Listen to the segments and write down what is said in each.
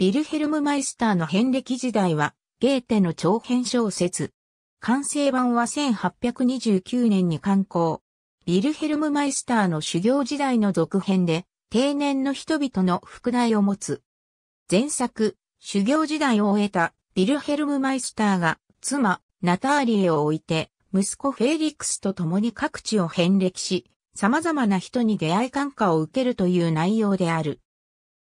ビルヘルムマイスターの変歴時代は、ゲーテの長編小説。完成版は1829年に刊行。ビルヘルムマイスターの修行時代の続編で、定年の人々の副題を持つ。前作、修行時代を終えたビルヘルムマイスターが、妻、ナターリエを置いて、息子フェイリックスと共に各地を遍歴し、様々な人に出会い感化を受けるという内容である。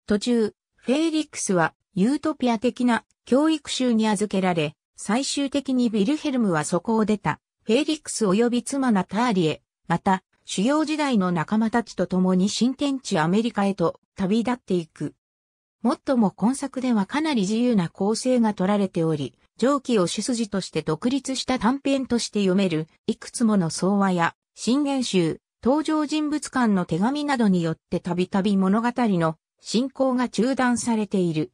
途中、フェイリックスはユートピア的な教育集に預けられ、最終的にヴィルヘルムはそこを出た、フェイリックス及び妻ナターリエ、また、主要時代の仲間たちと共に新天地アメリカへと旅立っていく。もっとも今作ではかなり自由な構成が取られており、上記を主筋として独立した短編として読める、いくつもの相話や、新元集、登場人物間の手紙などによってたびたび物語の進行が中断されている。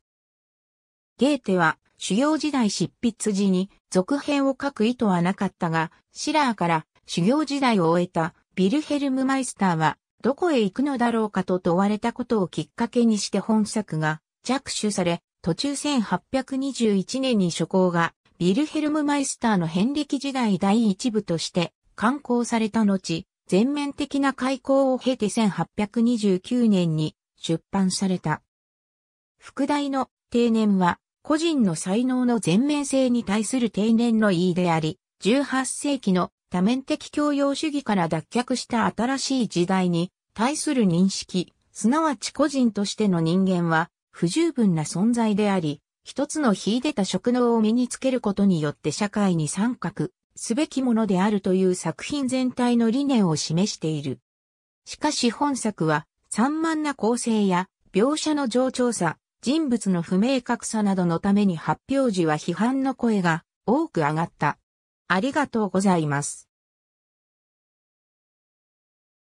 ゲーテは修行時代執筆時に続編を書く意図はなかったが、シラーから修行時代を終えたビルヘルムマイスターはどこへ行くのだろうかと問われたことをきっかけにして本作が着手され、途中1821年に初行がビルヘルムマイスターの遍歴時代第一部として刊行された後、全面的な開校を経て1829年に出版された。副題の定年は、個人の才能の全面性に対する定年の意義であり、18世紀の多面的教養主義から脱却した新しい時代に対する認識、すなわち個人としての人間は不十分な存在であり、一つの秀でた職能を身につけることによって社会に参画すべきものであるという作品全体の理念を示している。しかし本作は散漫な構成や描写の冗長さ、人物の不明確さなどのために発表時は批判の声が多く上がった。ありがとうございます。